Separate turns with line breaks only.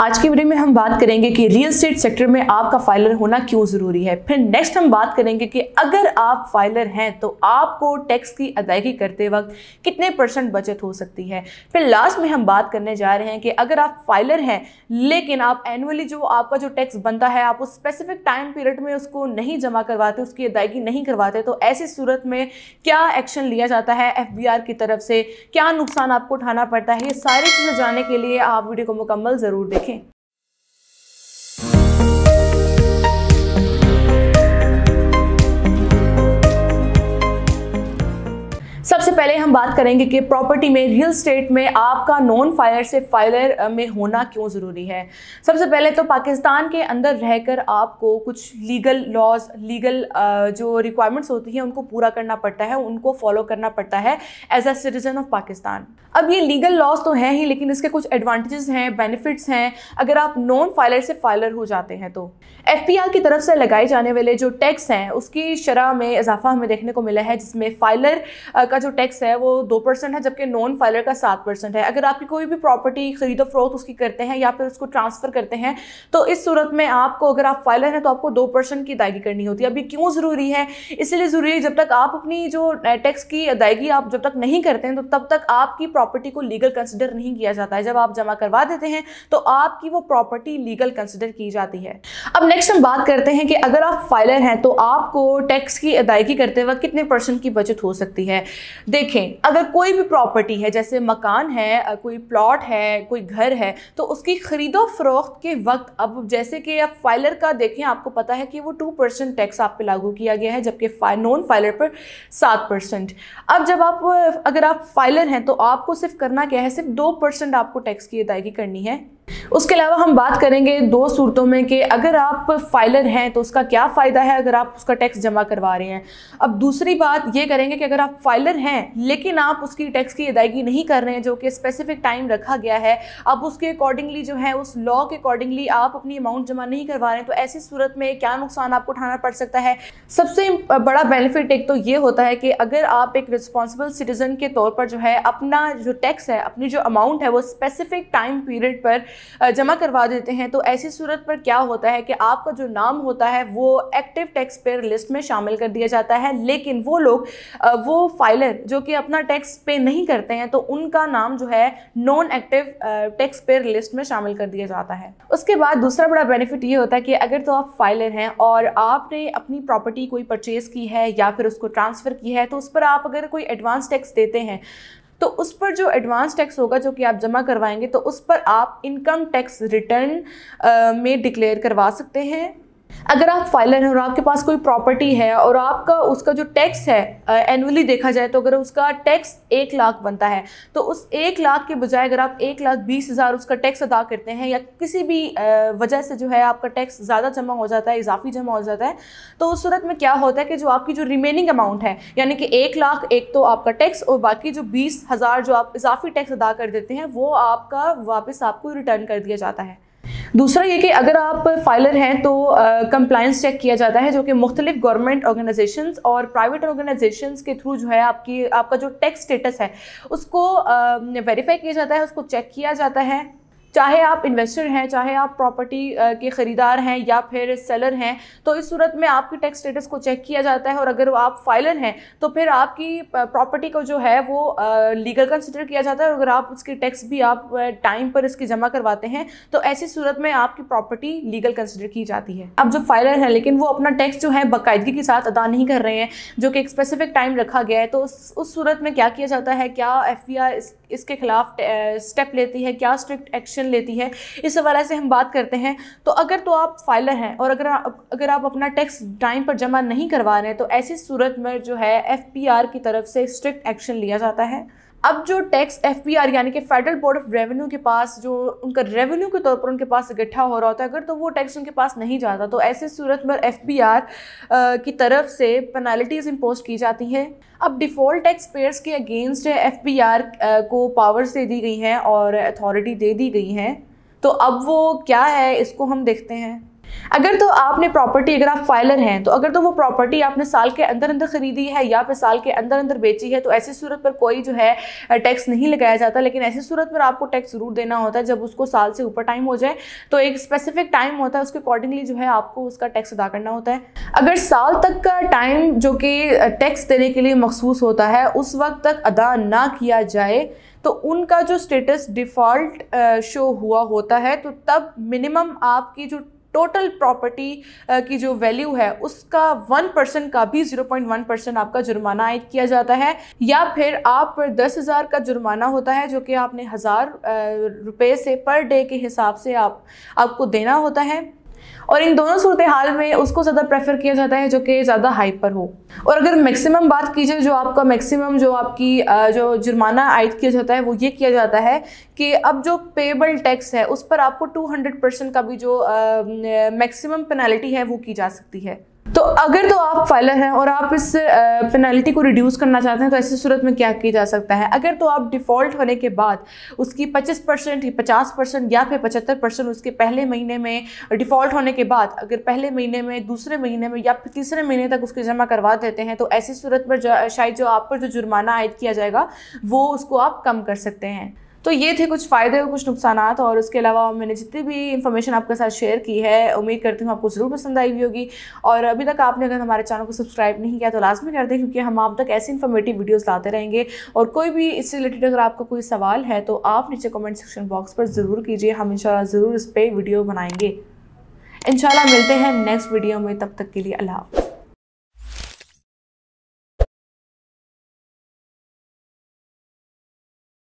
आज की वीडियो में हम बात करेंगे कि रियल स्टेट सेक्टर में आपका फाइलर होना क्यों ज़रूरी है फिर नेक्स्ट हम बात करेंगे कि अगर आप फाइलर हैं तो आपको टैक्स की अदायगी करते वक्त कितने परसेंट बचत हो सकती है फिर लास्ट में हम बात करने जा रहे हैं कि अगर आप फाइलर हैं लेकिन आप एनुअली जो आपका जो टैक्स बनता है आप उस स्पेसिफिक टाइम पीरियड में उसको नहीं जमा करवाते उसकी अदायगी नहीं करवाते तो ऐसी सूरत में क्या एक्शन लिया जाता है एफ की तरफ से क्या नुकसान आपको उठाना पड़ता है ये सारी चीज़ें जानने के लिए आप वीडियो को मुकम्मल ज़रूर देखें okay पहले हम बात करेंगे कि प्रॉपर्टी में रियल स्टेट में आपका नॉन फायर से फाइलर में होना क्यों ज़रूरी है सबसे पहले तो पाकिस्तान के अंदर रहकर आपको कुछ लीगल लॉज लीगल जो रिक्वायरमेंट्स होती हैं उनको पूरा करना पड़ता है उनको फॉलो करना पड़ता है as a citizen of Pakistan अब ये लीगल लॉज तो हैं ही लेकिन इसके कुछ एडवांटेजेस हैं बेनिफिट्स हैं अगर आप नॉन फाइलर से फाइलर हो जाते हैं तो एफ की तरफ से लगाए जाने वाले जो टैक्स हैं उसकी शरह में इजाफा हमें देखने को मिला है जिसमें फाइलर का जो टैक्स टैक्स है वो दो परसेंट है जबकि नॉन फाइलर का सात परसेंट है अगर आपकी कोई भी प्रॉपर्टी खरीदो फरोख्त उसकी करते हैं या फिर उसको ट्रांसफ़र करते हैं तो इस सूरत में आपको अगर आप फाइलर हैं तो आपको दो परसेंट की अदायगी करनी होती है अभी क्यों ज़रूरी है इसलिए ज़रूरी है जब तक आप अपनी जो टैक्स की अदायगी आप जब तक नहीं करते हैं तो तब तक आपकी प्रॉपर्टी को लीगल कंसिडर नहीं किया जाता है जब आप जमा करवा देते हैं तो आपकी वो प्रॉपर्टी लीगल कंसिडर की जाती है अब नेक्स्ट हम बात करते हैं कि अगर आप फाइलर हैं तो आपको टैक्स की अदायगी करते वक्त कितने परसेंट की बचत हो सकती है देखें अगर कोई भी प्रॉपर्टी है जैसे मकान है कोई प्लॉट है कोई घर है तो उसकी ख़रीदो फरोख्त के वक्त अब जैसे कि आप फाइलर का देखें आपको पता है कि वो टू परसेंट टैक्स आप पे लागू किया गया है जबकि नॉन फाइलर पर सात परसेंट अब जब आप अगर आप फाइलर हैं तो आपको सिर्फ करना क्या है सिर्फ दो परसेंट आपको टैक्स की अदायगी करनी है उसके अलावा हम बात करेंगे दो सूरतों में कि अगर आप फाइलर हैं तो उसका क्या फ़ायदा है अगर आप उसका टैक्स जमा करवा रहे हैं अब दूसरी बात ये करेंगे कि अगर आप फाइलर हैं लेकिन आप उसकी टैक्स की अदायगी नहीं कर रहे हैं जो कि स्पेसिफिक टाइम रखा गया है आप उसके अकॉर्डिंगली जो है उस लॉ के अकॉर्डिंगली आप अपनी अमाउंट जमा नहीं करवा रहे हैं तो ऐसी सूरत में क्या नुकसान आपको उठाना पड़ सकता है सबसे बड़ा बेनिफिट एक तो ये होता है कि अगर आप एक रिस्पॉन्सिबल सिटीज़न के तौर पर जो है अपना जो टैक्स है अपनी जो अमाउंट है वो स्पेसिफिक टाइम पीरियड पर जमा करवा देते हैं तो ऐसी सूरत पर क्या होता है कि आपका जो नाम होता है वो एक्टिव टैक्स पेयर लिस्ट में शामिल कर दिया जाता है लेकिन वो लोग वो फाइलर जो कि अपना टैक्स पे नहीं करते हैं तो उनका नाम जो है non active tax payer list में शामिल कर दिया जाता है उसके बाद दूसरा बड़ा बेनिफिट ये होता है कि अगर तो आप फाइलर हैं और आपने अपनी प्रॉपर्टी कोई परचेज़ की है या फिर उसको ट्रांसफ़र की है तो उस पर आप अगर कोई एडवांस टैक्स देते हैं तो उस पर जो एडवांस टैक्स होगा जो कि आप जमा करवाएंगे तो उस पर आप इनकम टैक्स रिटर्न में डिक्लेयर करवा सकते हैं अगर आप फाइलर हैं और आपके पास कोई प्रॉपर्टी है और आपका उसका जो टैक्स है एनुअली देखा जाए तो अगर उसका टैक्स एक लाख बनता है तो उस एक लाख के बजाय अगर आप एक लाख बीस हज़ार उसका टैक्स अदा करते हैं या किसी भी वजह से जो है आपका टैक्स ज़्यादा जमा हो जाता है इजाफी जमा हो जाता है तो उस सूरत में क्या होता है कि जो आपकी जो रिमेनिंग अमाउंट है यानी कि एक लाख एक तो आपका टैक्स और बाकी जो बीस हज़ार जो आप इजाफी टैक्स अदा कर देते हैं वो आपका वापस आपको रिटर्न कर दिया जाता है दूसरा ये कि अगर आप फाइलर हैं तो कंप्लायंस चेक किया जाता है जो कि मुख्तलिफ गवर्नमेंट ऑर्गेनाइजेशन और प्राइवेट ऑर्गेनाइजेशन के थ्रू जो है आपकी आपका जो टैक्स स्टेटस है उसको वेरीफाई किया जाता है उसको चेक किया जाता है चाहे आप इन्वेस्टर हैं चाहे आप प्रॉपर्टी के ख़रीदार हैं या फिर सेलर हैं तो इस सूरत में आपके टैक्स स्टेटस को चेक किया जाता है और अगर आप फाइलर हैं तो फिर आपकी प्रॉपर्टी को जो है वो लीगल कंसिडर किया जाता है और अगर आप उसकी टैक्स भी आप टाइम पर इसकी जमा करवाते हैं तो ऐसी सूरत में आपकी प्रॉपर्टी लीगल कंसिडर की जाती है अब जो फाइलर हैं लेकिन वो अपना टैक्स जो है बाकायदगी के साथ अदा नहीं कर रहे हैं जो कि एक स्पेसिफिक टाइम रखा गया है तो उस सूरत में क्या किया जाता है क्या एफ इसके खिलाफ स्टेप लेती है क्या स्ट्रिक्ट एक्शन एक्शन लेती है इस हवाले से हम बात करते हैं तो अगर तो आप फाइलर हैं और अगर अगर आप अपना टैक्स टाइम पर जमा नहीं करवा रहे हैं तो ऐसी सूरत में जो है एफ की तरफ से स्ट्रिक्ट एक्शन लिया जाता है अब जो टैक्स एफ यानी कि फेडरल बोर्ड ऑफ रेवेन्यू के पास जो उनका रेवेन्यू के तौर पर उनके पास इकट्ठा हो रहा होता है अगर तो वो टैक्स उनके पास नहीं जाता तो ऐसे सूरत में एफ की तरफ से पेनाल्टीज इम्पोज की जाती हैं अब डिफ़ॉल्ट टैक्स पेयर्स के अगेंस्ट एफ को पावर्स दे दी गई हैं और अथॉरिटी दे दी गई हैं तो अब वो क्या है इसको हम देखते हैं अगर तो आपने प्रॉपर्टी अगर आप फाइलर हैं तो अगर तो वो प्रॉपर्टी आपने साल के अंदर अंदर खरीदी है या फिर साल के अंदर अंदर बेची है तो ऐसी सूरत पर कोई जो है टैक्स नहीं लगाया जाता लेकिन ऐसी सूरत पर आपको टैक्स ज़रूर देना होता है जब उसको साल से ऊपर टाइम हो जाए तो एक स्पेसिफिक टाइम होता है उसके अकॉर्डिंगली जो है आपको उसका टैक्स अदा करना होता है अगर साल तक का टाइम जो कि टैक्स देने के लिए मखसूस होता है उस वक्त तक अदा ना किया जाए तो उनका जो स्टेटस डिफ़ॉल्ट शो हुआ होता है तो तब मिनिमम आपकी जो टोटल प्रॉपर्टी uh, की जो वैल्यू है उसका वन परसेंट का भी जीरो पॉइंट वन परसेंट आपका जुर्माना आयद किया जाता है या फिर आप पर दस हज़ार का जुर्माना होता है जो कि आपने हज़ार uh, रुपये से पर डे के हिसाब से आप आपको देना होता है और इन दोनों सूरत हाल में उसको ज़्यादा प्रेफर किया जाता है जो कि ज़्यादा हाई पर हो और अगर मैक्सिमम बात की जाए जो आपका मैक्सिमम जो आपकी जो जुर्माना आयद किया जाता है वो ये किया जाता है कि अब जो पेबल टैक्स है उस पर आपको 200 परसेंट का भी जो मैक्सिमम पेनल्टी है वो की जा सकती है तो अगर तो आप फाइलर हैं और आप इस पेनल्टी को रिड्यूस करना चाहते हैं तो ऐसी सूरत में क्या किया जा सकता है अगर तो आप डिफ़ॉल्ट होने के बाद उसकी 25 परसेंट पचास परसेंट या फिर पचहत्तर परसेंट उसके पहले महीने में डिफ़ॉल्ट होने के बाद अगर पहले महीने में दूसरे महीने में या फिर तीसरे महीने तक उसके जमा करवा देते हैं तो ऐसी सूरत जो शायद जो आप पर जो जुर्माना आयद किया जाएगा वो उसको आप कम कर सकते हैं तो ये थे कुछ फ़ायदे और कुछ नुकसान और उसके अलावा मैंने जितनी भी इन्फॉर्मेशन आपके साथ शेयर की है उम्मीद करती हूँ आपको ज़रूर पसंद आई हुई होगी और अभी तक आपने अगर हमारे चैनल को सब्सक्राइब नहीं किया तो लाजमी कर दें क्योंकि हम आप तक ऐसे इन्फॉर्मेटिव वीडियोज़ लाते रहेंगे और कोई भी इससे रिलेटेड अगर आपका कोई सवाल है तो आप नीचे कमेंट सेक्शन बॉक्स पर ज़रूर कीजिए हम इन ज़रूर इस पर वीडियो बनाएंगे इंशाल्लाह मिलते हैं नेक्स्ट वीडियो में तब तक के लिए अल्लाह